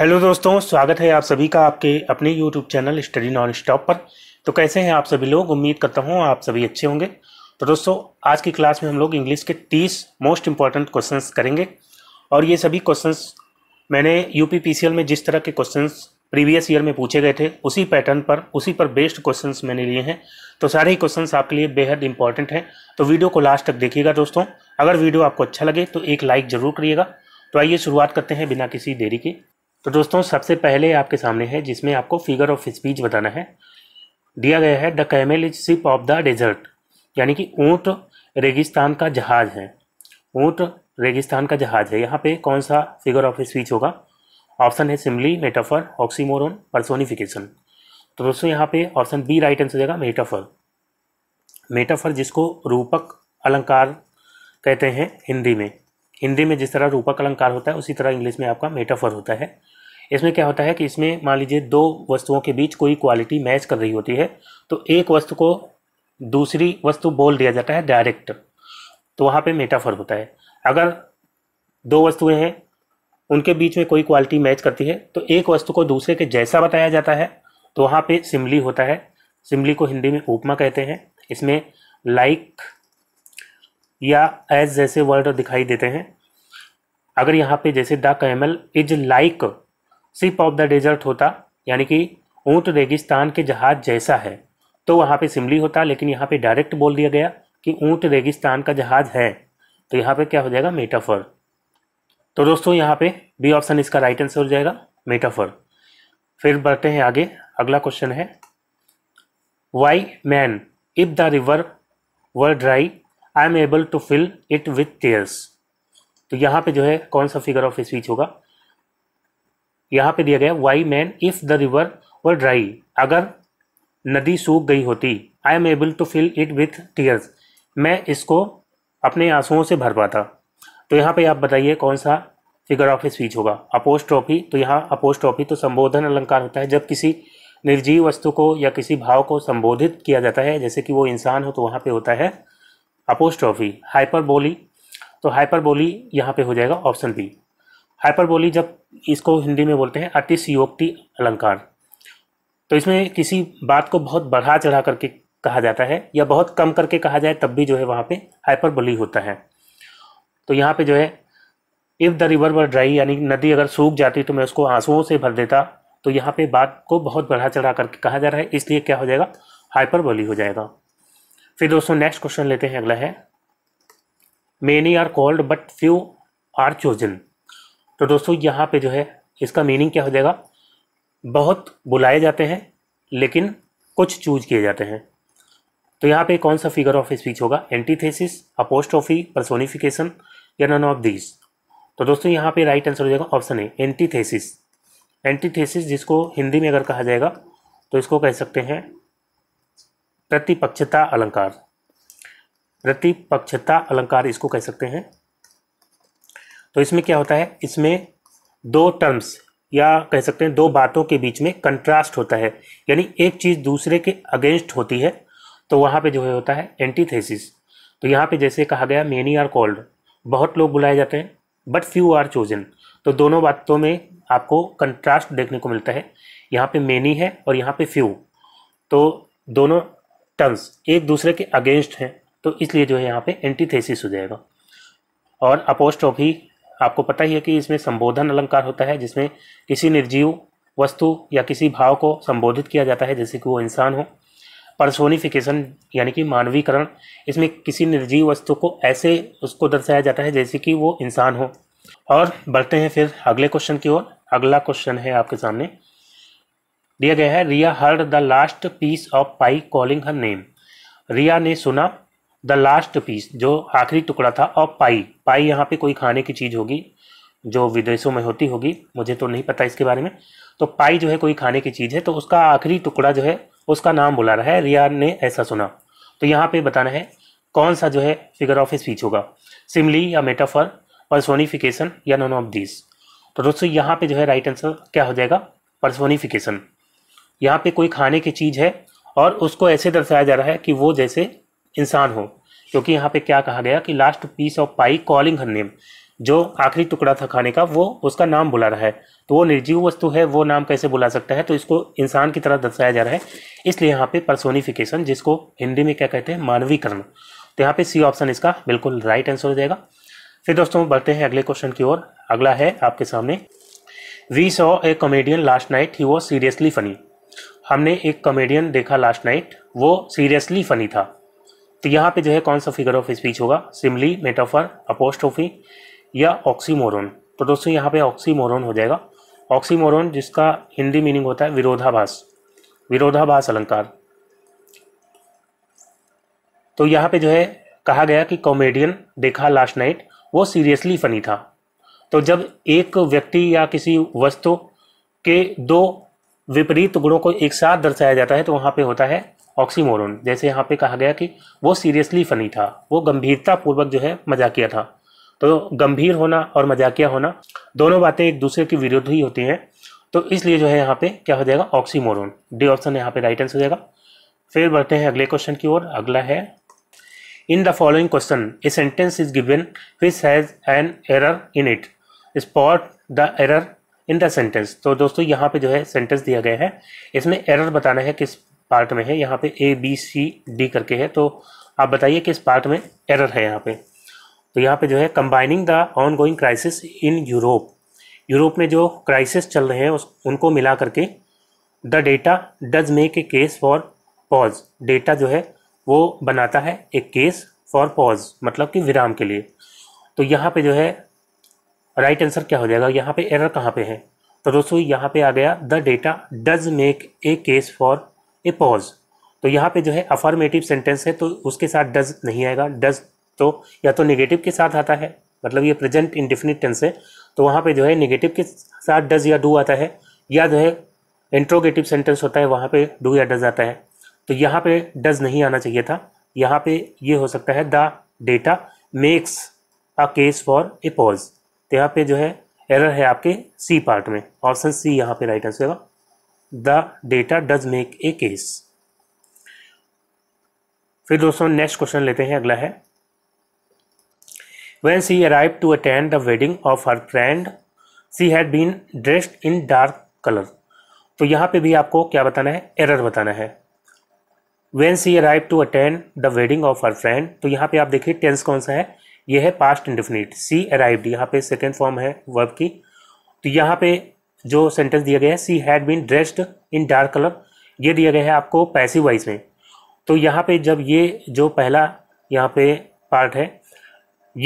Hello दोस्तों स्वागत है आप सभी का आपके अपने YouTube channel study non stop पर तो कैसे हैं आप सभी लोग उम्मीद करता हूँ आप सभी अच्छे होंगे तो दोस्तों आज की क्लास में हम लोग इंग्लिश के 30 मोस्ट इंपॉर्टेंट क्वेश्चंस करेंगे और ये सभी क्वेश्चंस मैंने यू में जिस तरह के क्वेश्चन प्रीवियस ईयर में पूछे गए थे उसी पैटर्न पर उसी पर बेस्ड क्वेश्चन मैंने लिए हैं तो सारे ही क्वेश्चन आपके लिए बेहद इंपॉर्टेंट हैं तो वीडियो को लास्ट तक देखिएगा दोस्तों अगर वीडियो आपको अच्छा लगे तो एक लाइक ज़रूर करिएगा तो आइए शुरुआत करते हैं बिना किसी देरी के तो दोस्तों सबसे पहले आपके सामने है जिसमें आपको फिगर ऑफ स्पीच बताना है दिया गया है the camel is ship of the desert यानी कि ऊँट रेगिस्तान का जहाज है ऊँट रेगिस्तान का जहाज है यहाँ पे कौन सा फिगर ऑफ स्पीच होगा ऑप्शन है सिमली मेटाफर ऑक्सीमोरन परसोनीफिकेशन तो दोस्तों यहाँ पे ऑप्शन बी राइट आंसर देगा मेटाफर मेटाफर जिसको रूपक अलंकार कहते हैं हिंदी में हिंदी में जिस तरह रूपक अलंकार होता है उसी तरह इंग्लिश में आपका मेटाफर होता है इसमें क्या होता है कि इसमें मान लीजिए दो वस्तुओं के बीच कोई क्वालिटी मैच कर रही होती है तो एक वस्तु को दूसरी वस्तु बोल दिया जाता है डायरेक्ट तो वहाँ पे मेटाफर होता है अगर दो वस्तुएं हैं उनके बीच में कोई क्वालिटी मैच करती है तो एक वस्तु को दूसरे के जैसा बताया जाता है तो वहाँ पे सिमली होता है सिमली को हिंदी में उपमा कहते हैं इसमें लाइक या एज जैसे वर्ड दिखाई देते हैं अगर यहाँ पे जैसे the camel is like ship of the desert होता यानी कि ऊँट रेगिस्तान के जहाज जैसा है तो वहाँ पे सिमली होता लेकिन यहाँ पे डायरेक्ट बोल दिया गया कि ऊँट रेगिस्तान का जहाज है तो यहाँ पे क्या हो जाएगा मेटाफर तो दोस्तों यहाँ पे बी ऑप्शन इसका राइट आंसर हो जाएगा मेटाफर फिर बढ़ते हैं आगे अगला क्वेश्चन है why man if the river were dry I am able to fill it with tears तो यहाँ पे जो है कौन सा फिगर ऑफ स्पीच होगा यहाँ पे दिया गया why man if the river were dry अगर नदी सूख गई होती I am able to fill it with tears मैं इसको अपने आंसुओं से भर पाता तो यहाँ पे आप बताइए कौन सा फिगर ऑफ स्पीच होगा अपोस्ट ट्रॉफी तो यहाँ अपोस्ट ट्रॉफी तो संबोधन अलंकार होता है जब किसी निर्जीव वस्तु को या किसी भाव को संबोधित किया जाता है जैसे कि वो इंसान हो तो वहाँ पे होता है अपोस्ट ट्रॉफी बोली तो हाइपर बोली यहाँ पे हो जाएगा ऑप्शन बी हाइपरबोली जब इसको हिंदी में बोलते हैं अतिशयोक्ति अलंकार तो इसमें किसी बात को बहुत बढ़ा चढ़ा करके कहा जाता है या बहुत कम करके कहा जाए तब भी जो है वहाँ पे हाइपरबोली होता है तो यहाँ पे जो है if the river were dry यानी नदी अगर सूख जाती तो मैं उसको आंसुओं से भर देता तो यहाँ पे बात को बहुत बढ़ा चढ़ा करके कहा जा रहा है इसलिए क्या हो जाएगा हाइपरबोली हो जाएगा फिर दोस्तों नेक्स्ट क्वेश्चन लेते हैं अगला है many are called but few are chosen तो दोस्तों यहाँ पे जो है इसका मीनिंग क्या हो जाएगा बहुत बुलाए जाते हैं लेकिन कुछ चूज किए जाते हैं तो यहाँ पे कौन सा फिगर ऑफ स्पीच होगा एंटीथेसिस ऑफी परसोनिफिकेशन या नन ऑफ दीज तो दोस्तों यहाँ पे राइट आंसर हो जाएगा ऑप्शन ए एंटीथेसिस एंटीथेसिस जिसको हिंदी में अगर कहा जाएगा तो इसको कह सकते हैं प्रतिपक्षता अलंकार प्रतिपक्षता अलंकार इसको कह सकते हैं तो इसमें क्या होता है इसमें दो टर्म्स या कह सकते हैं दो बातों के बीच में कंट्रास्ट होता है यानी एक चीज़ दूसरे के अगेंस्ट होती है तो वहाँ पे जो है होता है एंटीथेसिस तो यहाँ पे जैसे कहा गया मेनी आर कॉल्ड बहुत लोग बुलाए जाते हैं बट फ्यू आर चोजन तो दोनों बातों में आपको कंट्रास्ट देखने को मिलता है यहाँ पे मेनी है और यहाँ पे फ्यू तो दोनों टर्म्स एक दूसरे के अगेंस्ट हैं तो इसलिए जो है यहाँ पे एंटीथेसिस हो जाएगा और अपोस्ट्रॉफी आपको पता ही है कि इसमें संबोधन अलंकार होता है जिसमें किसी निर्जीव वस्तु या किसी भाव को संबोधित किया जाता है जैसे कि वो इंसान हो परसोनिफिकेशन यानी कि मानवीकरण इसमें किसी निर्जीव वस्तु को ऐसे उसको दर्शाया जाता है जैसे कि वो इंसान हो और बढ़ते हैं फिर अगले क्वेश्चन की ओर अगला क्वेश्चन है आपके सामने दिया गया है Riya heard the last piece of pie calling her name Riya ने सुना द लास्ट पीस जो आखिरी टुकड़ा था ऑफ पाई पाई यहाँ पे कोई खाने की चीज़ होगी जो विदेशों में होती होगी मुझे तो नहीं पता इसके बारे में तो पाई जो है कोई खाने की चीज़ है तो उसका आखिरी टुकड़ा जो है उसका नाम बुला रहा है रियान ने ऐसा सुना तो यहाँ पे बताना है कौन सा जो है फिगर ऑफ स्पीच होगा सिमली या मेटाफर परसोनीफिकेशन या नॉन ऑफ दिस तो दोस्तों यहाँ पे जो है राइट आंसर क्या हो जाएगा परसोनीफिकेशन यहाँ पे कोई खाने की चीज़ है और उसको ऐसे दर्शाया जा रहा है कि वो जैसे इंसान हो क्योंकि यहाँ पे क्या कहा गया कि last piece of pie calling her name जो आखिरी टुकड़ा था खाने का वो उसका नाम बुला रहा है तो वो निर्जीव वस्तु है वो नाम कैसे बुला सकता है तो इसको इंसान की तरह दर्शाया जा रहा है इसलिए यहाँ पे परसोनिफिकेशन जिसको हिंदी में क्या कहते हैं मानवीकरण तो यहाँ पे सी ऑप्शन इसका बिल्कुल राइट आंसर हो जाएगा फिर दोस्तों बढ़ते हैं अगले क्वेश्चन की ओर अगला है आपके सामने we saw a comedian last night he was seriously funny हमने एक कॉमेडियन देखा लास्ट नाइट वो सीरियसली फनी था तो यहाँ पे जो है कौन सा फिगर ऑफ स्पीच होगा सिमली मेटाफर अपोस्टोफी या ऑक्सीमोरन तो दोस्तों यहाँ पे ऑक्सीमोरन हो जाएगा ऑक्सीमोरन जिसका हिंदी मीनिंग होता है विरोधाभास विरोधाभास अलंकार तो यहाँ पे जो है कहा गया कि कॉमेडियन देखा लास्ट नाइट वो सीरियसली फनी था तो जब एक व्यक्ति या किसी वस्तु के दो विपरीत गुणों को एक साथ दर्शाया जाता है तो वहाँ पे होता है ऑक्सीमोरन जैसे यहाँ पे कहा गया कि वो सीरियसली फनी था वो गंभीरतापूर्वक जो है मजाकिया था तो गंभीर होना और मजाकिया होना दोनों बातें एक दूसरे के विरुद्ध ही होती हैं तो इसलिए जो है यहाँ पे क्या हो जाएगा ऑक्सीमोरन डी ऑप्शन यहाँ पे राइट आंसर हो जाएगा फिर बढ़ते हैं अगले क्वेश्चन की ओर अगला है in the following question a sentence is given which has an error in it spot the error in the sentence तो दोस्तों यहाँ पे जो है सेंटेंस दिया गया है इसमें एरर बताना है किस पार्ट में है यहाँ पे ए बी सी डी करके है तो आप बताइए कि इस पार्ट में एरर है यहाँ पे तो यहाँ पे जो है combining the ongoing crisis in Europe Europe में जो क्राइसिस चल रहे हैं उस उनको मिला करके the data does make a case for pause data जो है वो बनाता है एक केस फॉर पॉज मतलब कि विराम के लिए तो यहाँ पे जो है राइट आंसर क्या हो जाएगा यहाँ पे एरर कहाँ पे है तो दोस्तों यहाँ पे आ गया the data does make a case for a pause तो यहाँ पे जो है अफॉर्मेटिव सेंटेंस है तो उसके साथ डज नहीं आएगा डज तो या तो निगेटिव के साथ आता है मतलब ये प्रेजेंट डिफिनिट टेंस है तो वहाँ पे जो है निगेटिव के साथ डज या डू आता है या जो है इंट्रोगेटिव सेंटेंस होता है वहाँ पे डू या डज आता है तो यहाँ पे डज नहीं आना चाहिए था यहाँ पे ये हो सकता है the data makes a case for a pause तो यहाँ पे जो है एरर है आपके सी पार्ट में ऑप्शन सी यहाँ पे राइट आंसर होगा the data does make a case फिर दोस्तों नेक्स्ट क्वेश्चन लेते हैं अगला है when she arrive to attend the wedding of her friend she had been dressed in dark colour तो यहाँ पे भी आपको क्या बताना है एरर बताना है when she arrive to attend the wedding of her friend तो यहाँ पे आप देखिए टेंस कौन सा है यह है पास्ट इंडिफिनिट सी अराइव यहाँ पे सेकेंड फॉर्म है वर्ब की तो यहाँ पे जो सेंटेंस दिया गया है she had been dressed in dark colour ये दिया गया है आपको पैसिव वाइज में तो यहाँ पे जब ये जो पहला यहाँ पे पार्ट है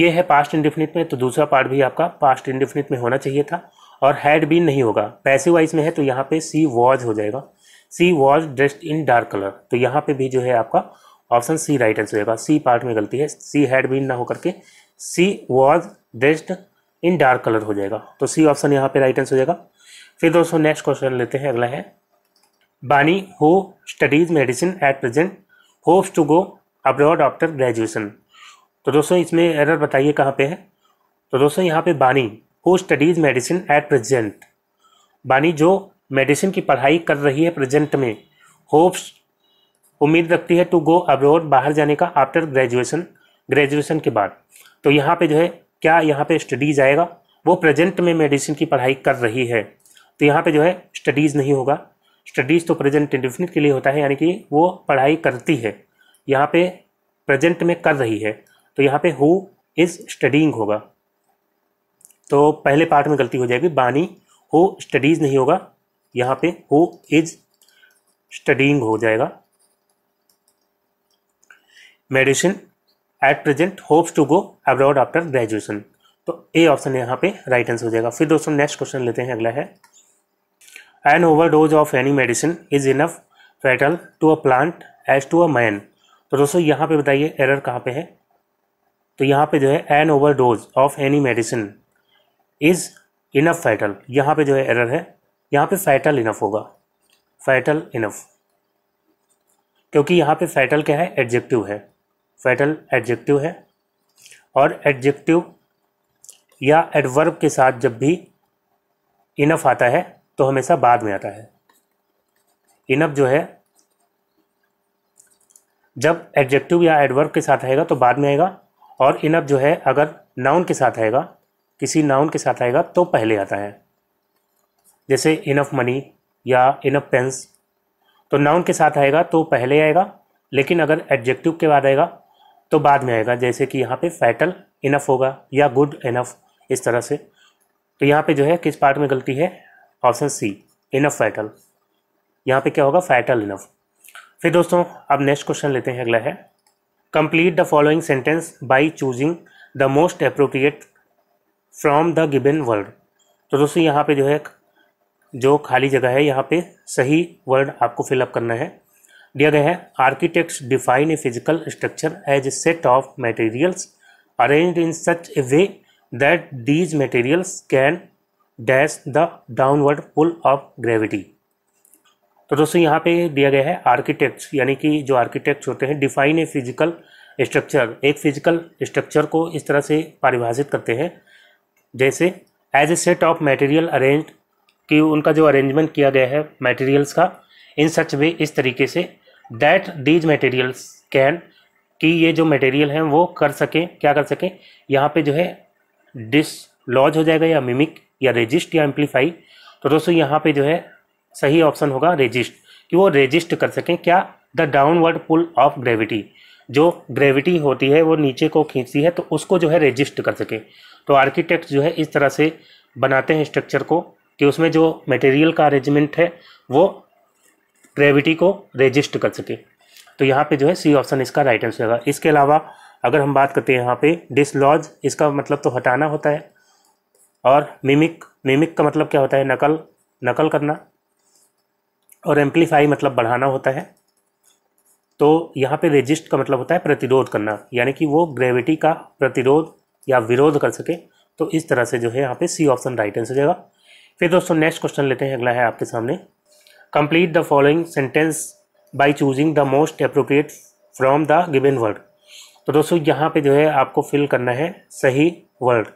ये है पास्ट इंडिफिनिट में तो दूसरा पार्ट भी आपका पास्ट इंडिफिनिट में होना चाहिए था और हैड बीन नहीं होगा पैसिव वाइज में है तो यहाँ पे सी वॉज हो जाएगा she was dressed in dark colour तो यहाँ पे भी जो है आपका ऑप्शन सी राइट आंसर होगा सी पार्ट में गलती है सी हैड बीन ना होकर के she was dressed in dark colour हो जाएगा तो सी ऑप्शन यहाँ पे राइट आंसर हो जाएगा फिर दोस्तों नेक्स्ट क्वेश्चन लेते हैं अगला है Bani who studies medicine at present hopes to go abroad after graduation तो दोस्तों इसमें एरर बताइए कहाँ पे है तो दोस्तों यहाँ पे बानी who studies medicine at present बानी जो मेडिसिन की पढ़ाई कर रही है प्रेजेंट में होप्स उम्मीद रखती है टू गो अब्रॉड बाहर जाने का आफ्टर ग्रेजुएशन ग्रेजुएशन के बाद तो यहाँ पे जो है क्या यहाँ पे स्टडीज आएगा वो प्रेजेंट में मेडिसिन की पढ़ाई कर रही है तो यहाँ पे जो है स्टडीज़ नहीं होगा स्टडीज़ तो प्रेजेंट इंडिफिनिट के लिए होता है यानी कि वो पढ़ाई करती है यहाँ पे प्रेजेंट में कर रही है तो यहाँ पे हु इज़ स्टडींग होगा तो पहले पार्ट में गलती हो जाएगी बानी हु स्टडीज़ नहीं होगा यहाँ पे हु इज़ स्टडीइंग हो जाएगा medicine at present hopes to go abroad after graduation तो ए ऑप्शन यहाँ पे राइट आंसर हो जाएगा फिर दोस्तों नेक्स्ट क्वेश्चन लेते हैं अगला है An overdose of any medicine is enough fatal to a plant as to a man. तो दोस्तों यहाँ पे बताइए एरर कहाँ पे है तो यहाँ पे जो है an overdose of any medicine is enough fatal यहाँ पे जो है एरर है यहाँ पे फैटल इनफ होगा फैटल इनफ क्योंकि यहाँ पे फैटल क्या है एडजेक्टिव है फैटल एडजेक्टिव है और एडजेक्टिव या एडवर्ब के साथ जब भी इनफ आता है तो हमेशा बाद में आता है इनअप जो है जब एडजेक्टिव या एडवर्ब के साथ आएगा तो बाद में आएगा और इनअप जो है अगर नाउन के साथ आएगा किसी नाउन के साथ आएगा तो पहले आता है जैसे इनफ मनी या इनफ पेंस तो नाउन के साथ आएगा तो पहले आएगा लेकिन अगर एडजेक्टिव के बाद आएगा तो बाद में आएगा जैसे कि यहाँ पे फैटल इनफ होगा या गुड इनफ इस तरह से तो यहाँ पे जो है किस पार्ट में गलती है ऑप्शन सी इनफ फैटल यहाँ पे क्या होगा फैटल इनफ फिर दोस्तों अब नेक्स्ट क्वेश्चन लेते हैं अगला है complete the following sentence by choosing the most appropriate from the given word तो दोस्तों यहाँ पे जो है जो खाली जगह है यहाँ पे सही वर्ड आपको फिलअप करना है दिया गया है architects define a physical structure as a set of materials arrange in such a way that these materials can dash the downward pull of gravity तो दोस्तों यहाँ पे दिया गया है आर्किटेक्ट्स यानी कि जो आर्किटेक्ट्स होते हैं डिफाइन ए फिजिकल स्ट्रक्चर एक फिजिकल स्ट्रक्चर को इस तरह से परिभाषित करते हैं जैसे as a set of material arrange कि उनका जो अरेंजमेंट किया गया है मटेरियल्स का इन सच वे इस तरीके say that Ds materials can कि ये जो मटेरियल हैं वो कर सकें क्या कर सकें यहाँ पे जो है डिस लॉज हो जाएगा या मिमिक या रेजिस्ट या एम्पलीफाई तो दोस्तों यहाँ पे जो है सही ऑप्शन होगा रेजिस्ट कि वो रेजिस्ट कर सकें क्या the downward pull of gravity जो ग्रेविटी होती है वो नीचे को खींचती है तो उसको जो है रजिस्ट कर सके तो आर्किटेक्ट जो है इस तरह से बनाते हैं स्ट्रक्चर को कि उसमें जो मटेरियल का अरेंजमेंट है वो ग्रेविटी को रजिस्ट कर सके तो यहाँ पे जो है सी ऑप्शन इसका राइट आंसर होगा इसके अलावा अगर हम बात करते हैं यहाँ पे डिसलॉज इसका मतलब तो हटाना होता है और मिमिक मिमिक का मतलब क्या होता है नकल नकल करना और एम्पलीफाई मतलब बढ़ाना होता है तो यहाँ पे रेजिस्ट का मतलब होता है प्रतिरोध करना यानी कि वो ग्रेविटी का प्रतिरोध या विरोध कर सके तो इस तरह से जो है यहाँ पे सी ऑप्शन राइट आंसर जाएगा फिर दोस्तों नेक्स्ट क्वेश्चन लेते हैं अगला है आपके सामने complete the following sentence by choosing the most appropriate from the given word तो दोस्तों यहाँ पे जो है आपको फिल करना है सही वर्ड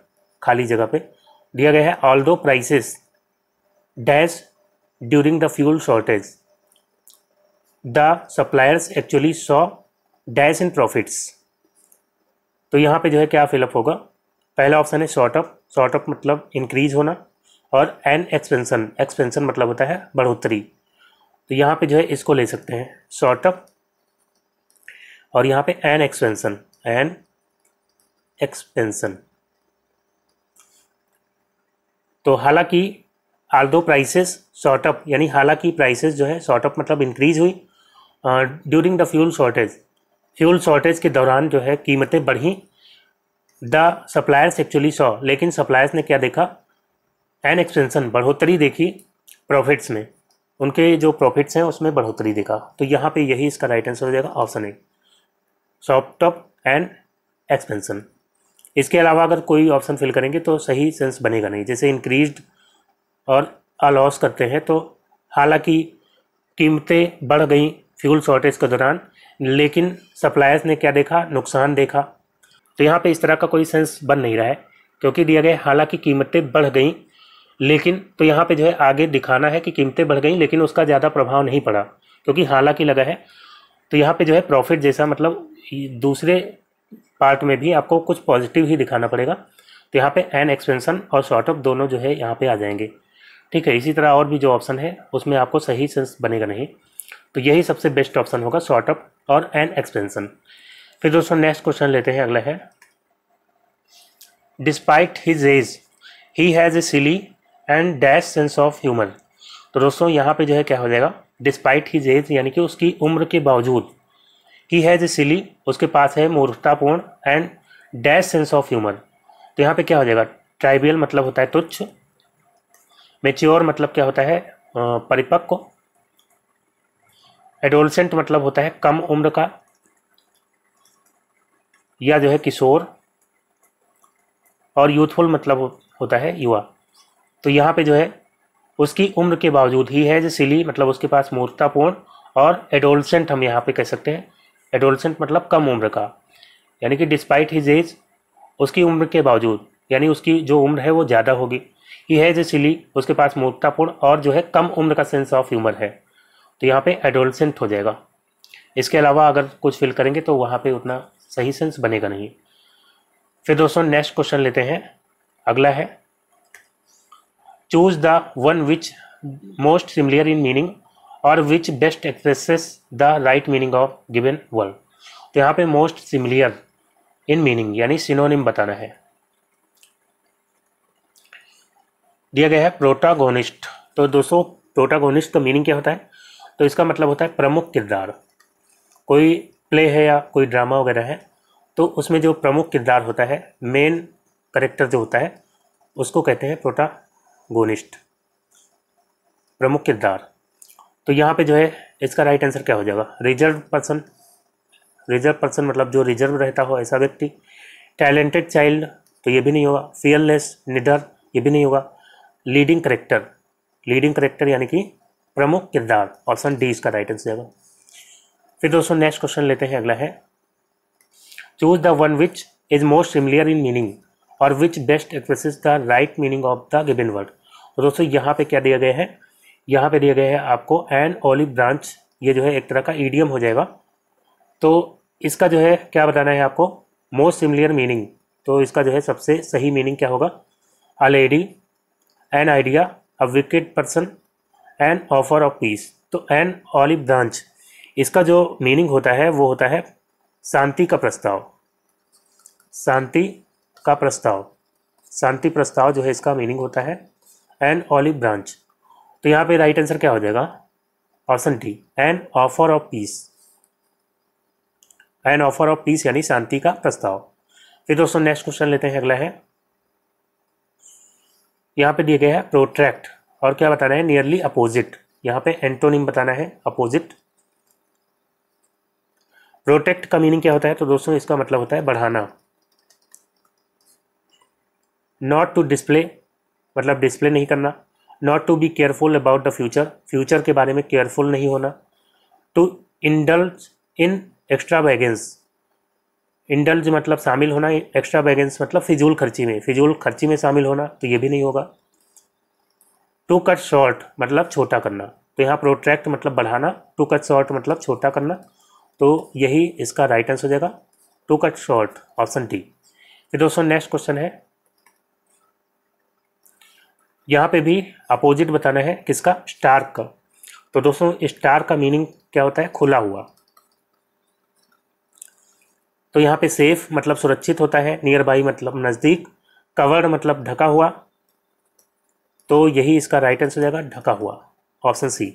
खाली जगह पे दिया गया है although prices dash during the fuel shortage the suppliers actually saw dash in profits तो यहाँ पे जो है क्या फिलअप होगा पहला ऑप्शन है शॉर्ट अप शॉर्ट अप मतलब इंक्रीज होना और एन एक्सपेंसन एक्सपेंसन मतलब होता है बढ़ोतरी तो यहाँ पे जो है इसको ले सकते हैं शॉर्ट अप और यहाँ पे एन एक्सपेंसन एन एक्सपेंसन तो हालांकि आल दो प्राइसेस शॉर्टअप यानी हालांकि प्राइसेस जो है शॉर्टअप मतलब इंक्रीज हुई during the fuel shortage fuel shortage के दौरान जो है कीमतें बढ़ी द सप्लायर्स एक्चुअली सॉ लेकिन सप्लायर्स ने क्या देखा एन एक्सपेंसन बढ़ोतरी देखी प्रॉफिट्स में उनके जो प्रॉफिट्स हैं उसमें बढ़ोतरी देखा तो यहाँ पे यही इसका राइट आंसर हो जाएगा option A soft and expansion इसके अलावा अगर कोई ऑप्शन फिल करेंगे तो सही सेंस बनेगा नहीं जैसे इंक्रीज और अलॉस करते हैं तो हालांकि कीमतें बढ़ गई फ्यूल शॉर्टेज के दौरान लेकिन सप्लायर्स ने क्या देखा नुकसान देखा तो यहाँ पे इस तरह का कोई सेंस बन नहीं रहा है क्योंकि दिया गया हालांकि कीमतें बढ़ गई लेकिन तो यहाँ पे जो है आगे दिखाना है कि कीमतें बढ़ गई लेकिन उसका ज़्यादा प्रभाव नहीं पड़ा क्योंकि हालांकि लगा है तो यहाँ पे जो है प्रॉफिट जैसा मतलब दूसरे पार्ट में भी आपको कुछ पॉजिटिव ही दिखाना पड़ेगा तो यहाँ पे एन एक्सपेंसन और शॉर्ट दोनों जो है यहाँ पे आ जाएंगे ठीक है इसी तरह और भी जो ऑप्शन है उसमें आपको सही सेंस बनेगा नहीं तो यही सबसे बेस्ट ऑप्शन होगा शॉर्ट और एन एक्सपेंसन फिर दोस्तों नेक्स्ट क्वेश्चन लेते हैं अगला है despite his age he has a silly and dash sense of humour तो दोस्तों यहाँ पे जो है क्या हो जाएगा डिस्पाइट हिज एज यानी कि उसकी उम्र के बावजूद ही हैज़ ए सिली उसके पास है मूर्खतापूर्ण and dash sense of humour तो यहाँ पे क्या हो जाएगा ट्राइबियल मतलब होता है तुच्छ मेच्योर मतलब क्या होता है परिपक्व एडोलसेंट मतलब होता है कम उम्र का या जो है किशोर और यूथफुल मतलब होता है युवा तो यहाँ पे जो है उसकी उम्र के बावजूद ही है जो सिली मतलब उसके पास मूर्खतापूर्ण और एडोलसेंट हम यहाँ पे कह सकते हैं एडोलसेंट मतलब कम उम्र का यानी कि डिस्पाइट हिज एज उसकी उम्र के बावजूद यानी उसकी जो उम्र है वो ज़्यादा होगी ही है ए सिली उसके पास मूर्खतापूर्ण और जो है कम उम्र का सेंस ऑफ ह्यूमर है तो यहाँ पे एडोलसेंट हो जाएगा इसके अलावा अगर कुछ फिल करेंगे तो वहाँ पे उतना सही सेंस बनेगा नहीं फिर दोस्तों नेक्स्ट क्वेश्चन लेते हैं अगला है choose the one which most similar in meaning और which best expresses the right meaning of given word तो यहाँ पे मोस्ट सिमिलियर इन मीनिंग यानी सिनोनिम बताना है दिया गया है प्रोटागोनिस्ट तो दोस्तों प्रोटागोनिस्ट तो मीनिंग क्या होता है तो इसका मतलब होता है प्रमुख किरदार कोई प्ले है या कोई ड्रामा वगैरह है तो उसमें जो प्रमुख किरदार होता है मेन करेक्टर जो होता है उसको कहते हैं प्रोटागोनिस्ट प्रमुख किरदार तो यहाँ पे जो है इसका राइट आंसर क्या हो जाएगा रिजर्व पर्सन रिजर्व पर्सन मतलब जो रिजर्व रहता हो ऐसा व्यक्ति टैलेंटेड चाइल्ड तो ये भी नहीं होगा फियरलेस निडर ये भी नहीं होगा लीडिंग करेक्टर लीडिंग करेक्टर यानी कि प्रमुख किरदार ऑप्शन डी इसका राइट आंसर होगा फिर दोस्तों नेक्स्ट क्वेश्चन लेते हैं अगला है choose the one which is most similar in meaning और which best express the right meaning of the given word दोस्तों यहाँ पे क्या दिया गया है यहाँ पे दिए गए हैं आपको एन ओलिव ब्रांच ये जो है एक तरह का ईडियम हो जाएगा तो इसका जो है क्या बताना है आपको मोस्ट सिमिलियर मीनिंग तो इसका जो है सबसे सही मीनिंग क्या होगा a lady an idea a wicked person an offer of peace तो एन ऑलिव ब्रांच इसका जो मीनिंग होता है वो होता है शांति का प्रस्ताव शांति का प्रस्ताव शांति प्रस्ताव जो है इसका मीनिंग होता है एन ऑलिव ब्रांच तो यहाँ पे राइट आंसर क्या हो जाएगा option D an offer of peace an offer of peace यानी शांति का प्रस्ताव फिर दोस्तों नेक्स्ट क्वेश्चन लेते हैं अगला है यहाँ पे दिया गया है प्रोट्रैक्ट और क्या बताना है नियरली अपोजिट यहाँ पे एंटोनिम बताना है अपोजिट प्रोटेक्ट का मीनिंग क्या होता है तो दोस्तों इसका मतलब होता है बढ़ाना नॉट टू डिस्प्ले मतलब डिस्प्ले नहीं करना not to be careful about the future future के बारे में केयरफुल नहीं होना to indulge in extravagance indulge मतलब शामिल होना एक्स्ट्रा वैगेंस मतलब फिजूल खर्ची में फिजूल खर्ची में शामिल होना तो ये भी नहीं होगा टू कट शॉर्ट मतलब छोटा करना तो यहाँ प्रोट्रैक्ट मतलब बढ़ाना टू कट शॉर्ट मतलब छोटा करना तो यही इसका राइट आंसर हो जाएगा to cut short option D फिर दोस्तों नेक्स्ट क्वेश्चन है यहाँ पे भी अपोजिट बताना है किसका स्टार का तो दोस्तों स्टार का मीनिंग क्या होता है खुला हुआ तो यहाँ पे सेफ मतलब सुरक्षित होता है नियर बाई मतलब नज़दीक कवर्ड मतलब ढका हुआ तो यही इसका राइट आंसर हो जाएगा ढका हुआ ऑप्शन सी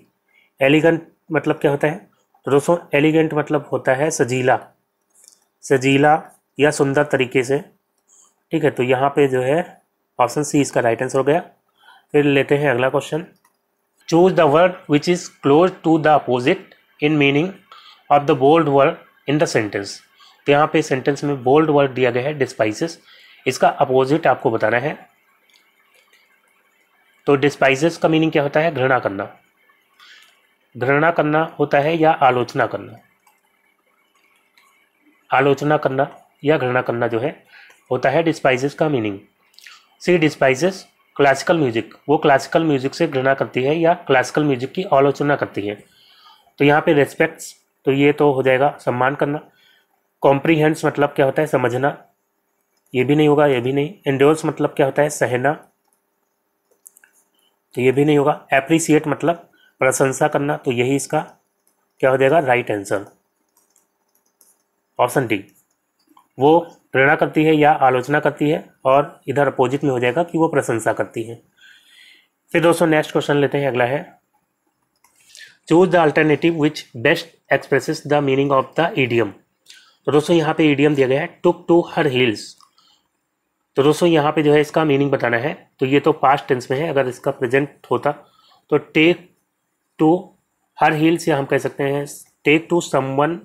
एलिगेंट मतलब क्या होता है तो दोस्तों एलिगेंट मतलब होता है सजीला सजीला या सुंदर तरीके से ठीक है तो यहाँ पे जो है ऑप्शन सी इसका राइट आंसर हो गया फिर लेते हैं अगला question choose the word which is close to the opposite in meaning of the bold word in the sentence तो यहाँ पे सेंटेंस में बोल्ड वर्ड दिया गया है डिस्पाइसिस इसका अपोजिट आपको बताना है तो डिस्पाइसिस का मीनिंग क्या होता है घृणा करना घृणा करना होता है या आलोचना करना आलोचना करना या घृणा करना जो है होता है डिस्पाइसिस का meaning she despises classical music वो क्लासिकल म्यूजिक से घृणा करती है या क्लासिकल म्यूजिक की आलोचना करती है तो यहाँ पे रेस्पेक्ट्स तो ये तो हो जाएगा सम्मान करना कॉम्प्रीहेंड्स मतलब क्या होता है समझना ये भी नहीं होगा ये भी नहीं एंडोर्स मतलब क्या होता है सहना तो ये भी नहीं होगा एप्रिसिएट मतलब प्रशंसा करना तो यही इसका क्या हो जाएगा राइट आंसर ऑप्शन डी वो प्रेरणा करती है या आलोचना करती है और इधर अपोजिट में हो जाएगा कि वो प्रशंसा करती है फिर दोस्तों नेक्स्ट क्वेश्चन लेते हैं अगला है choose the alternative which best expresses the meaning of the idiom तो दोस्तों यहाँ पे ईडियम दिया गया है टुक टू हर हील्स तो दोस्तों यहाँ पे जो है इसका मीनिंग बताना है तो ये तो पास्ट टेंस में है अगर इसका प्रेजेंट होता तो टेक टू हर हील्स या हम कह सकते हैं take to someone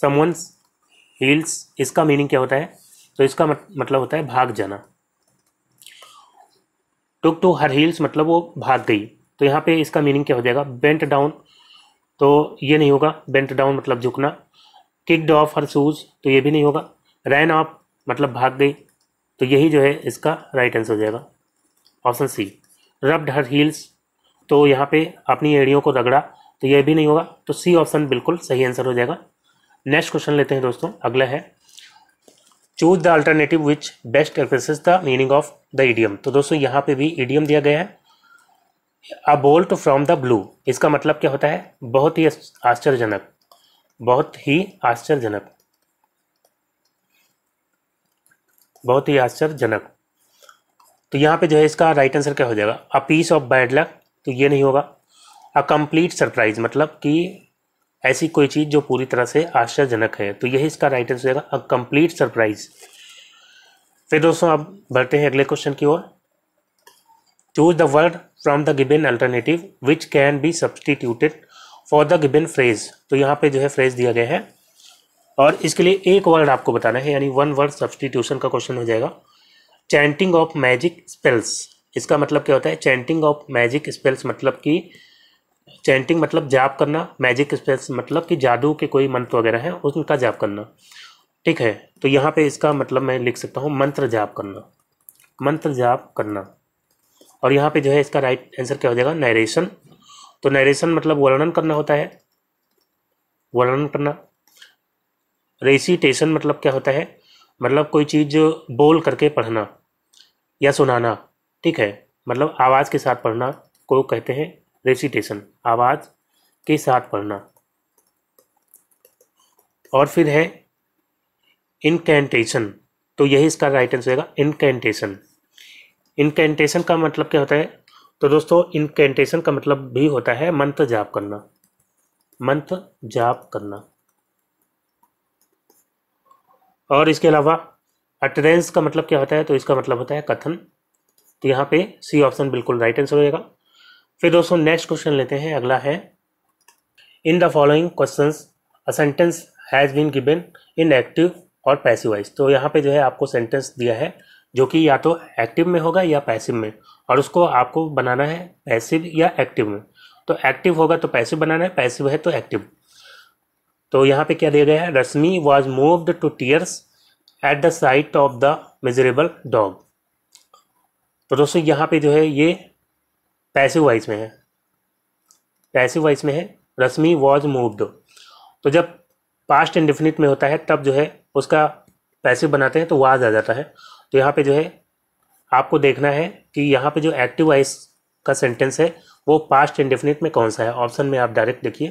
someone's heels इसका मीनिंग क्या होता है तो इसका मतलब होता है भाग जाना टुक टू हर हील्स मतलब वो भाग गई तो यहाँ पे इसका मीनिंग क्या हो जाएगा बेंट डाउन तो ये नहीं होगा बेंट डाउन मतलब झुकना किकड ऑफ हर शूज़ तो ये भी नहीं होगा रैन ऑफ मतलब भाग गई तो यही जो है इसका राइट आंसर हो जाएगा option C rubbed her heels तो यहाँ पे अपनी एड़ियों को रगड़ा तो यह भी नहीं होगा तो सी ऑप्शन बिल्कुल सही आंसर हो जाएगा नेक्स्ट क्वेश्चन लेते हैं दोस्तों अगला है choose the alternative which best expresses the meaning of the idiom तो दोस्तों यहाँ पे भी ईडियम दिया गया है a bolt from the blue इसका मतलब क्या होता है बहुत ही आश्चर्यजनक बहुत ही आश्चर्यजनक बहुत ही आश्चर्यजनक तो यहाँ पे जो है इसका राइट आंसर क्या हो जाएगा a piece of bad luck तो ये नहीं होगा अ कंप्लीट सरप्राइज मतलब कि ऐसी कोई चीज़ जो पूरी तरह से आश्चर्यजनक है तो यही इसका राइट आंसर रहेगा अ कंप्लीट सरप्राइज फिर दोस्तों आप बढ़ते हैं अगले क्वेश्चन की ओर choose the word from the given alternative which can be substituted for the given phrase तो यहाँ पे जो है फ्रेज दिया गया है और इसके लिए एक वर्ड आपको बताना है यानी वन वर्ड सब्सटीट्यूशन का क्वेश्चन हो जाएगा चैंटिंग ऑफ मैजिक स्पेल्स इसका मतलब क्या होता है चैंटिंग ऑफ मैजिक स्पेल्स मतलब कि चैंटिंग मतलब जाप करना मैजिक स्पेल्स मतलब कि जादू के कोई मंत्र वगैरह हैं उनका जाप करना ठीक है तो यहाँ पे इसका मतलब मैं लिख सकता हूँ मंत्र जाप करना मंत्र जाप करना और यहाँ पे जो है इसका राइट आंसर क्या हो जाएगा नरेशन तो नरेशन मतलब वर्णन करना होता है वर्णन करना रेसिटेशन मतलब क्या होता है मतलब कोई चीज़ बोल करके पढ़ना या सुनाना ठीक है मतलब आवाज़ के साथ पढ़ना को कहते हैं रेसिटेशन आवाज़ के साथ पढ़ना और फिर है इनकेंटेशन तो यही इसका राइट आंसर होगा इनकेंटेशन इनकेंटेशन का मतलब क्या होता है तो दोस्तों इनकेंटेशन का मतलब भी होता है मंत्र जाप करना मंत्र जाप करना और इसके अलावा अटेंस का मतलब क्या होता है तो इसका मतलब होता है कथन तो यहाँ पे सी ऑप्शन बिल्कुल राइट आंसर होगा फिर दोस्तों नेक्स्ट क्वेश्चन लेते हैं अगला है in the following question a sentence has been given in active और पैसिव वाइज तो यहाँ पे जो है आपको सेंटेंस दिया है जो कि या तो एक्टिव में होगा या पैसिव में और उसको आपको बनाना है पैसिव या एक्टिव में तो एक्टिव होगा तो पैसिव बनाना है पैसिव है तो एक्टिव तो यहाँ पे क्या दिया गया है Rashmi was moved to tears at the sight of the miserable dog तो दोस्तों यहाँ पे जो है ये पैसिव वाइस में है पैसिव वाइस में है रश्मि वॉज मूव्ड तो जब पास्ट इंडिफिनिट में होता है तब जो है उसका पैसिव बनाते हैं तो वाज आ जाता है तो यहाँ पे जो है आपको देखना है कि यहाँ पे जो एक्टिव वाइस का सेंटेंस है वो पास्ट इंडिफिनिट में कौन सा है ऑप्शन में आप डायरेक्ट देखिए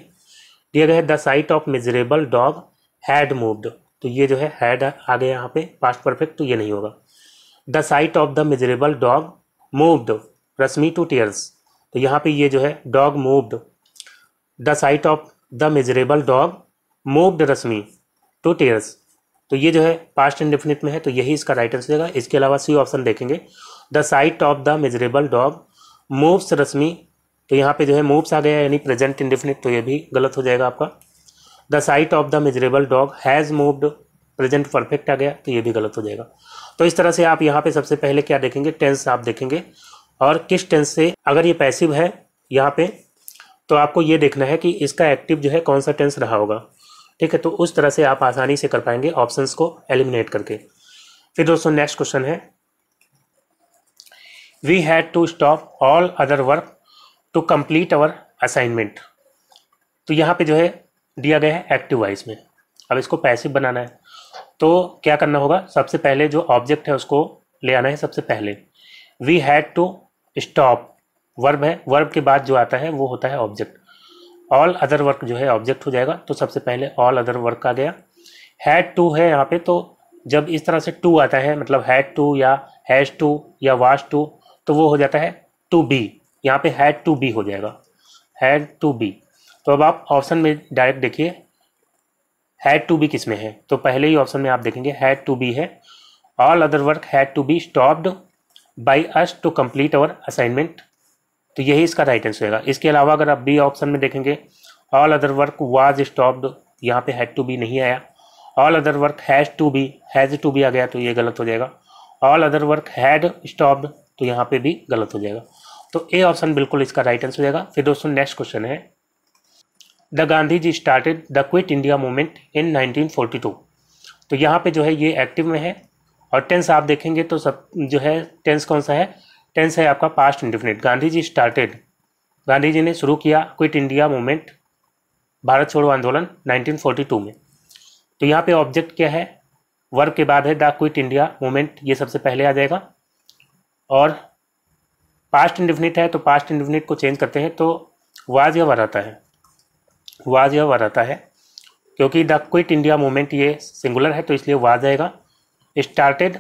दिया गया है the sight of miserable dog had moved तो ये जो है हैड आ गया यहाँ पे पास्ट परफेक्ट तो ये नहीं होगा the sight of the miserable dog moved Rashmi to tears तो यहाँ पे ये जो है dog moved the sight of the miserable dog moved Rashmi to tears तो ये जो है पास्ट इंडिफिनिट में है तो यही इसका राइट आंसर देगा इसके अलावा सी ऑप्शन देखेंगे the sight of the miserable dog moves Rashmi तो यहाँ पे जो है मूव्स आ गया यानी प्रेजेंट इंडेफिनिट तो ये भी गलत हो जाएगा आपका the sight of the miserable dog has moved present perfect आ गया तो ये भी गलत हो जाएगा तो इस तरह से आप यहाँ पे सबसे पहले क्या देखेंगे टेंस आप देखेंगे और किस टेंस से अगर ये पैसिव है यहाँ पे तो आपको ये देखना है कि इसका एक्टिव जो है कौन सा टेंस रहा होगा ठीक है तो उस तरह से आप आसानी से कर पाएंगे ऑप्शंस को एलिमिनेट करके फिर दोस्तों नेक्स्ट क्वेश्चन है we had to stop all other work to complete our assignment तो यहाँ पे जो है दिया गया है एक्टिव वाइज में अब इसको पैसिव बनाना है तो क्या करना होगा सबसे पहले जो ऑब्जेक्ट है उसको ले आना है सबसे पहले we had to stop verb है वर्ब के बाद जो आता है वो होता है ऑब्जेक्ट ऑल अदर वर्क जो है ऑब्जेक्ट हो जाएगा तो सबसे पहले ऑल अदर वर्क आ गया हैड टू है यहाँ पे तो जब इस तरह से टू आता है मतलब हैड टू या हैश टू या वाश टू तो वो हो जाता है टू बी यहाँ पे हैड टू बी हो जाएगा हैड टू बी तो अब आप ऑप्शन में डायरेक्ट देखिए हैड टू बी किस में है तो पहले ही ऑप्शन में आप देखेंगे हैड टू बी है all other work had to be stopped by us to complete our assignment तो यही इसका राइट आंसर होगा इसके अलावा अगर आप बी ऑप्शन में देखेंगे all other work was stopped यहाँ पे हैड टू बी नहीं आया all other work has to be has to be आ गया तो ये गलत हो जाएगा all other work had stopped तो यहाँ पे भी गलत हो जाएगा तो ए ऑप्शन बिल्कुल इसका राइट आंसर हो जाएगा फिर दोस्तों नेक्स्ट क्वेश्चन है the Gandhi ji started the quit India movement in 1942 तो यहाँ पे जो है ये एक्टिव में है और टेंस आप देखेंगे तो सब जो है टेंस कौन सा है टेंस है आपका past indefinite Gandhi ji started Gandhi ji ने शुरू किया क्विट इंडिया मूवमेंट भारत छोड़ो आंदोलन 1942 में तो यहाँ पे ऑब्जेक्ट क्या है वर्क के बाद है द क्विट इंडिया मूवमेंट ये सबसे पहले आ जाएगा और पास्ट इंडिफिनिट है तो पास्ट इंडिफिनिट को चेंज करते हैं तो वाज या वर आता है वाज या वर आता है क्योंकि द क्विट इंडिया मूवमेंट ये सिंगुलर है तो इसलिए वाज आएगा started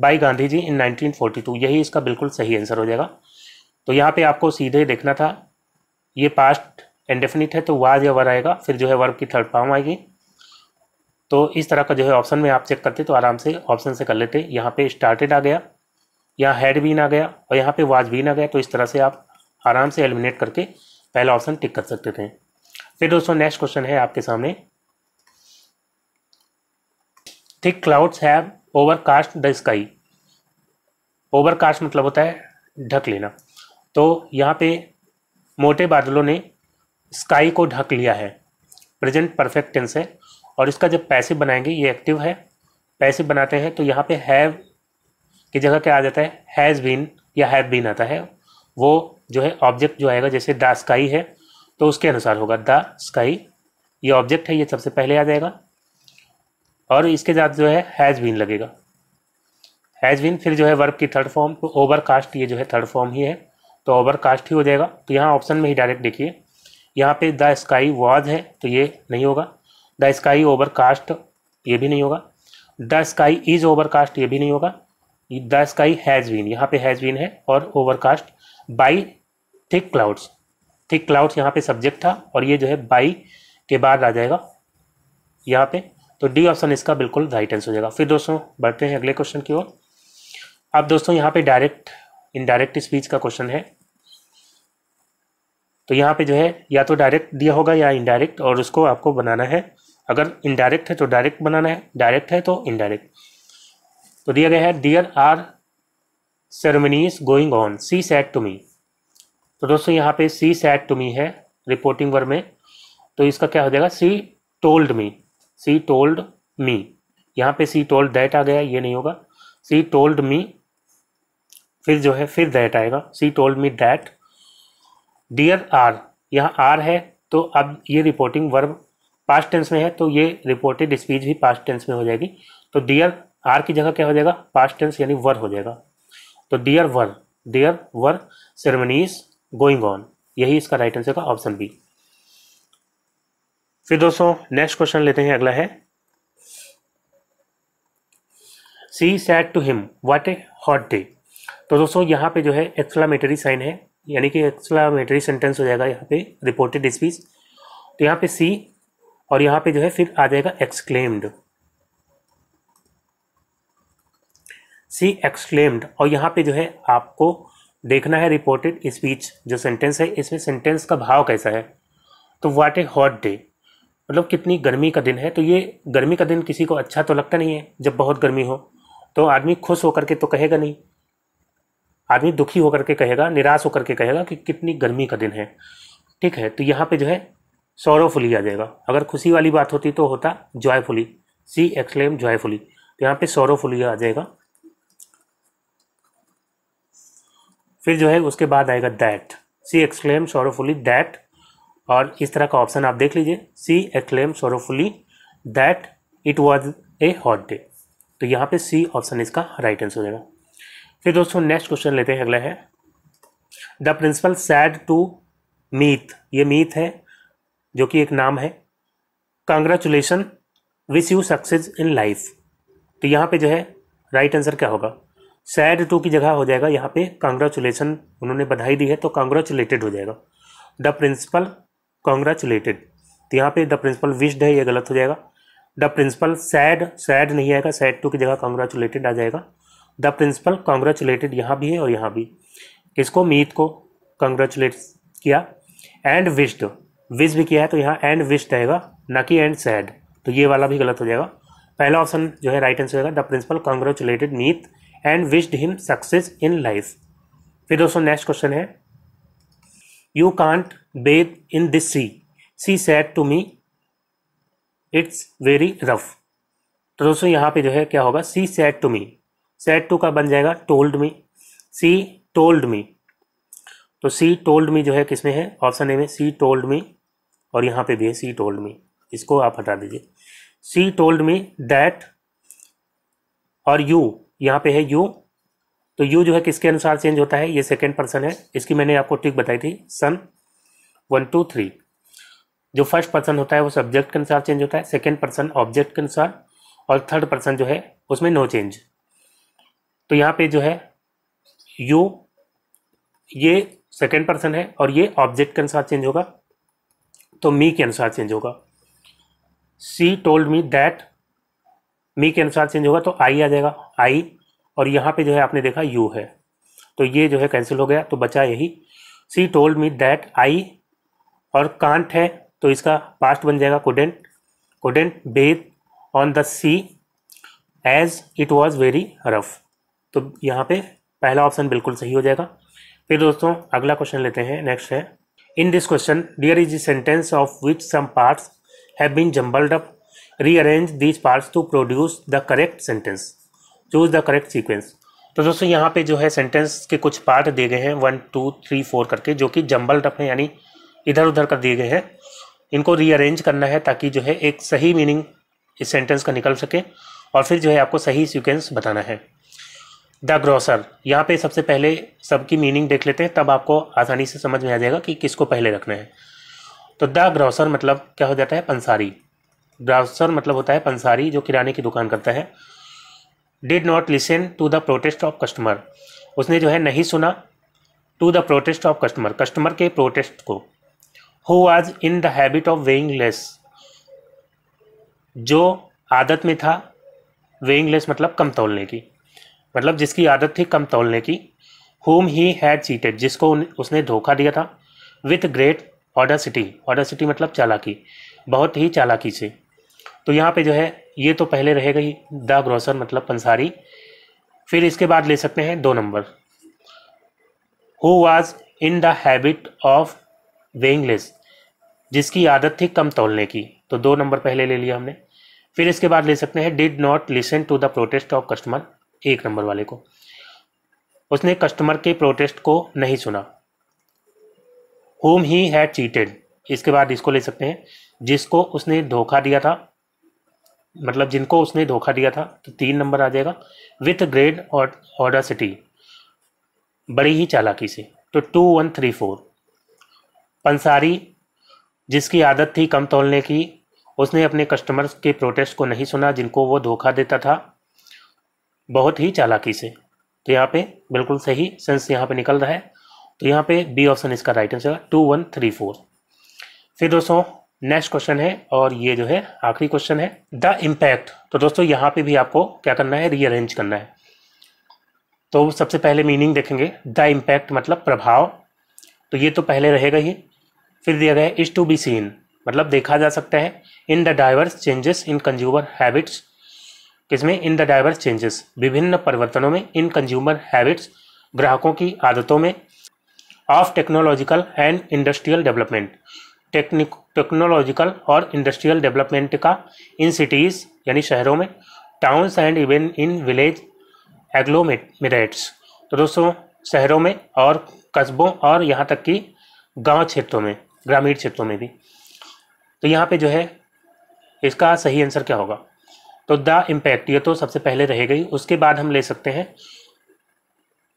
by Gandhi ji in 1942 यही इसका बिल्कुल सही आंसर हो जाएगा तो यहाँ पे आपको सीधे देखना था ये पास्ट इंडेफिनिट है तो वाज या वर आएगा फिर जो है वर्ब की थर्ड फॉर्म आएगी तो इस तरह का जो है ऑप्शन में आप चेक करते तो आराम से ऑप्शन से कर लेते यहाँ पे स्टार्टेड आ गया यहाँ हैड बीन आ गया और यहाँ पे वाज बीन आ गया तो इस तरह से आप आराम से एलिमिनेट करके पहला ऑप्शन टिक कर सकते थे फिर दोस्तों नेक्स्ट क्वेश्चन है आपके सामने thick clouds have overcast the sky overcast मतलब होता है ढक लेना तो यहाँ पे मोटे बादलों ने स्काई को ढक लिया है प्रेजेंट परफेक्ट टेंस है और इसका जब पैसे बनाएंगे ये एक्टिव है पैसे बनाते हैं तो यहाँ पे हैव की जगह क्या आ जाता है हैज़ बीन या हैव बीन आता है वो जो है ऑब्जेक्ट जो आएगा जैसे द स्काई है तो उसके अनुसार होगा द स्काई ये ऑब्जेक्ट है ये सबसे पहले आ जाएगा और इसके साथ जो है हैज़ बीन लगेगा हैज़ बीन फिर जो है वर्ब की थर्ड फॉर्म तो ओवर कास्ट ये जो है थर्ड फॉर्म ही है तो ओवर कास्ट ही हो जाएगा तो यहाँ ऑप्शन में ही डायरेक्ट देखिए यहाँ पे द स्काई वॉज है तो ये नहीं होगा द स्काई ओवर कास्ट ये भी नहीं होगा the sky is overcast ये भी नहीं होगा द स्काई हैज़ बीन यहाँ पे हैज़ बीन है और overcast by thick clouds thick clouds यहाँ पे सब्जेक्ट था और ये जो है बाई के बाद आ जाएगा यहाँ पे तो डी ऑप्शन इसका बिल्कुल राइट आंसर हो जाएगा फिर दोस्तों बढ़ते हैं अगले क्वेश्चन की ओर अब दोस्तों यहाँ पे डायरेक्ट इनडायरेक्ट स्पीच का क्वेश्चन है तो यहाँ पे जो है या तो डायरेक्ट दिया होगा या इनडायरेक्ट और उसको आपको बनाना है अगर इनडायरेक्ट है तो डायरेक्ट बनाना है डायरेक्ट है तो इनडायरेक्ट तो दिया गया है there are ceremonies going on she said to me तो दोस्तों यहाँ पे सी सैट टू मी है रिपोर्टिंग वर में तो इसका क्या हो जाएगा सी टोल्ड मी सी टोल्ड मी यहाँ पे सी टोल्ड दैट आ गया ये नहीं होगा सी टोल्ड मी फिर जो है फिर दैट आएगा she told me that there are यहाँ आर है तो अब ये रिपोर्टिंग वर्ब पास्ट टेंस में है तो ये रिपोर्टेड स्पीच भी पास्ट टेंस में हो जाएगी तो डियर आर की जगह क्या हो जाएगा पास्ट टेंस यानी वर हो जाएगा तो there were there were ceremonies going on यही इसका राइट आंसर का ऑप्शन बी फिर दोस्तों नेक्स्ट क्वेश्चन लेते हैं अगला है she said to him what a hot day तो दोस्तों यहाँ पे जो है एक्सलामेटरी साइन है यानी कि एक्सलामेटरी सेंटेंस हो जाएगा यहाँ पे रिपोर्टेड स्पीच तो यहाँ पे सी और यहाँ पे जो है फिर आ जाएगा एक्सक्लेम्ड सी एक्सक्लेम्ड और यहाँ पे जो है आपको देखना है रिपोर्टेड स्पीच जो सेंटेंस है इसमें सेंटेंस का भाव कैसा है तो वाट ए हॉट डे मतलब कितनी गर्मी का दिन है तो ये गर्मी का दिन किसी को अच्छा तो लगता नहीं है जब बहुत गर्मी हो तो आदमी खुश होकर के तो कहेगा नहीं आदमी दुखी होकर के कहेगा निराश होकर के कहेगा कि कितनी गर्मी का दिन है ठीक है तो यहाँ पे जो है सौरवफुली आ जाएगा अगर खुशी वाली बात होती तो होता जॉयफुली सी एक्सलेम जॉयफुली तो यहाँ पे सौरवफुली आ जाएगा फिर जो है उसके बाद आएगा that she exclaimed sorrowfully that और इस तरह का ऑप्शन आप देख लीजिए she exclaimed sorrowfully that it was a hot day तो यहाँ पे सी ऑप्शन इसका राइट आंसर हो जाएगा फिर दोस्तों नेक्स्ट क्वेश्चन लेते हैं अगला है the principal said to Meet ये मीत है जो कि एक नाम है congratulations wish you success in life तो यहाँ पे जो है राइट आंसर क्या होगा सैड टू की जगह हो जाएगा यहाँ पे कंग्रेचुलेसन उन्होंने बधाई दी है तो कांग्रेचुलेटेड हो जाएगा द प्रिंसिपल कॉन्ग्रेचुलेटेड तो यहाँ पे द प्रिंसिपल विश्ड है ये गलत हो जाएगा द प्रिंसिपल सैड सैड नहीं आएगा सैड टू की जगह कॉन्ग्रेचुलेटेड आ जाएगा द प्रिंसिपल कॉन्ग्रेचुलेटेड यहाँ भी है और यहाँ भी इसको मीत को कॉन्ग्रेचुलेट किया एंड विश्ड विश भी किया है तो यहाँ एंड विश्ड आएगा ना कि एंड सैड तो ये वाला भी गलत हो जाएगा पहला ऑप्शन जो है राइट आंसर होगा the principal congratulated Meet and wished him success in life फिर दोस्तों नेक्स्ट क्वेश्चन है You can't bathe in this sea. She said to me, It's very rough. तो दोस्तों यहाँ पे जो है क्या होगा she said to me said to का बन जाएगा टोल्ड मी सी टोल्ड मी तो सी टोल्ड मी जो है किसमें है ऑप्शन ए में सी टोल्ड मी और यहाँ पे भी है सी टोल्ड मी इसको आप हटा दीजिए सी टोल्ड मी दैट और यू यहाँ पे है यू तो यू जो है किसके अनुसार चेंज होता है ये सेकेंड पर्सन है इसकी मैंने आपको ट्रिक बताई थी सन वन टू थ्री जो फर्स्ट पर्सन होता है वो सब्जेक्ट के अनुसार चेंज होता है सेकेंड पर्सन ऑब्जेक्ट के अनुसार और थर्ड पर्सन जो है उसमें नो चेंज तो यहाँ पे जो है यू ये सेकेंड पर्सन है और ये ऑब्जेक्ट के अनुसार चेंज होगा तो मी के अनुसार चेंज होगा सी टोल्ड मी दैट मी के अनुसार चेंज होगा तो आई आ जाएगा आई और यहाँ पे जो है आपने देखा यू है तो ये जो है कैंसिल हो गया तो बचा यही सी टोल्ड मी दैट आई और कांट है तो इसका पास्ट बन जाएगा couldn't couldn't bathe on the sea as it was very rough तो यहाँ पे पहला ऑप्शन बिल्कुल सही हो जाएगा फिर दोस्तों अगला क्वेश्चन लेते हैं नेक्स्ट है in this question there is sentence of which some parts have been jumbled up rearrange these parts to produce the correct sentence choose the correct sequence तो दोस्तों यहाँ पे जो है सेंटेंस के कुछ पार्ट दिए गए हैं वन टू थ्री फोर करके जो कि जम्बल रफ हैं यानी इधर उधर कर दिए गए हैं इनको रीअरेंज करना है ताकि जो है एक सही मीनिंग इस सेंटेंस का निकल सके और फिर जो है आपको सही सीक्वेंस बताना है द ग्रॉसर यहाँ पे सबसे पहले सबकी मीनिंग देख लेते हैं तब आपको आसानी से समझ में आ जाएगा कि किसको पहले रखना है तो द ग्रॉसर मतलब क्या हो जाता है पंसारी ग्रॉसर मतलब होता है पंसारी जो किराने की दुकान करता है did not listen to the protest of customer उसने जो है नहीं सुना to the protest of customer customer के प्रोटेस्ट को who was in the habit of weighing less जो आदत में था वेइंग लेस मतलब कम तोलने की मतलब जिसकी आदत थी कम तोलने की होम ही हैड चीटेड जिसको उसने धोखा दिया था विथ ग्रेट ऑडासिटी ऑडासिटी मतलब चालाकी बहुत ही चालाकी से तो यहाँ पे जो है ये तो पहले रहेगा ही द ग्रोसर मतलब पंसारी फिर इसके बाद ले सकते हैं दो number who was in the habit of weighing less जिसकी आदत थी कम तोलने की तो दो नंबर पहले ले लिया हमने फिर इसके बाद ले सकते हैं did not listen to the protest of customer एक नंबर वाले को उसने कस्टमर के प्रोटेस्ट को नहीं सुना होम ही हैड चीटेड इसके बाद इसको ले सकते हैं जिसको उसने धोखा दिया था मतलब जिनको उसने धोखा दिया था तो तीन नंबर आ जाएगा विथ ग्रेड और ऑडासिटी बड़ी ही चालाकी से तो टू वन थ्री फोर पंसारी जिसकी आदत थी कम तोलने की उसने अपने कस्टमर्स के प्रोटेस्ट को नहीं सुना जिनको वो धोखा देता था बहुत ही चालाकी से तो यहाँ पे बिल्कुल सही सेंस यहाँ पे निकल रहा है तो यहाँ पे बी ऑप्शन इसका right answer two one three four फिर दोस्तों नेक्स्ट क्वेश्चन है और ये जो है आखिरी क्वेश्चन है द इम्पैक्ट तो दोस्तों यहाँ पे भी आपको क्या करना है रीअरेंज करना है तो सबसे पहले मीनिंग देखेंगे द इम्पैक्ट मतलब प्रभाव तो ये तो पहले रहेगा ही फिर दिया गया इज़ टू बी सीन मतलब देखा जा सकता है in the diverse changes in consumer habits किसमें इन द डाइवर्स चेंजेस विभिन्न परिवर्तनों में इन कंज्यूमर हैबिट्स ग्राहकों की आदतों में of technological and industrial development technique technological और इंडस्ट्रियल डेवलपमेंट का इन सिटीज़ यानी शहरों में towns and even in village agglomerates तो दोस्तों शहरों में और कस्बों और यहाँ तक कि गांव क्षेत्रों में ग्रामीण क्षेत्रों में भी तो यहाँ पे जो है इसका सही आंसर क्या होगा तो द इम्पैक्ट ये तो सबसे पहले रह गई उसके बाद हम ले सकते हैं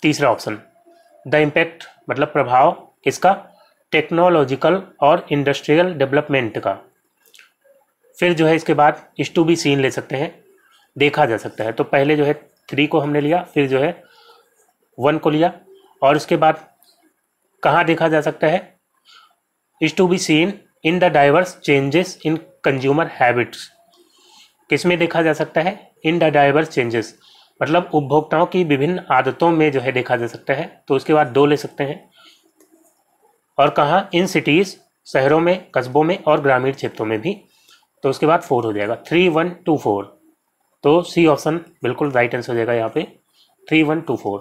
तीसरा ऑप्शन द इम्पैक्ट मतलब प्रभाव इसका टेक्नोलॉजिकल और इंडस्ट्रियल डेवलपमेंट का फिर जो है इसके बाद इस टू भी सीन ले सकते हैं देखा जा सकता है तो पहले जो है थ्री को हमने लिया फिर जो है वन को लिया और उसके बाद कहाँ देखा जा सकता है is to be seen in the diverse changes in consumer habits किस में देखा जा सकता है इन द डाइवर्स चेंजेस मतलब उपभोक्ताओं की विभिन्न आदतों में जो है देखा जा सकता है तो उसके बाद दो ले सकते हैं और कहाँ इन सिटीज़ शहरों में कस्बों में और ग्रामीण क्षेत्रों में भी तो उसके बाद फोर हो जाएगा थ्री वन टू फोर तो सी ऑप्शन बिल्कुल राइट आंसर हो जाएगा यहाँ पे थ्री वन टू फोर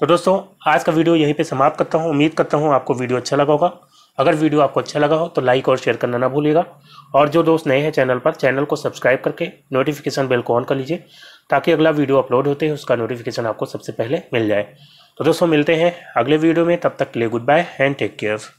तो दोस्तों आज का वीडियो यहीं पे समाप्त करता हूँ उम्मीद करता हूँ आपको वीडियो अच्छा लगा होगा अगर वीडियो आपको अच्छा लगा हो तो लाइक और शेयर करना ना भूलिएगा और जो दोस्त नए हैं चैनल पर चैनल को सब्सक्राइब करके नोटिफिकेशन बेल को ऑन कर लीजिए ताकि अगला वीडियो अपलोड होते ही उसका नोटिफिकेशन आपको सबसे पहले मिल जाए तो दोस्तों मिलते हैं अगले वीडियो में तब तक ले goodbye and take care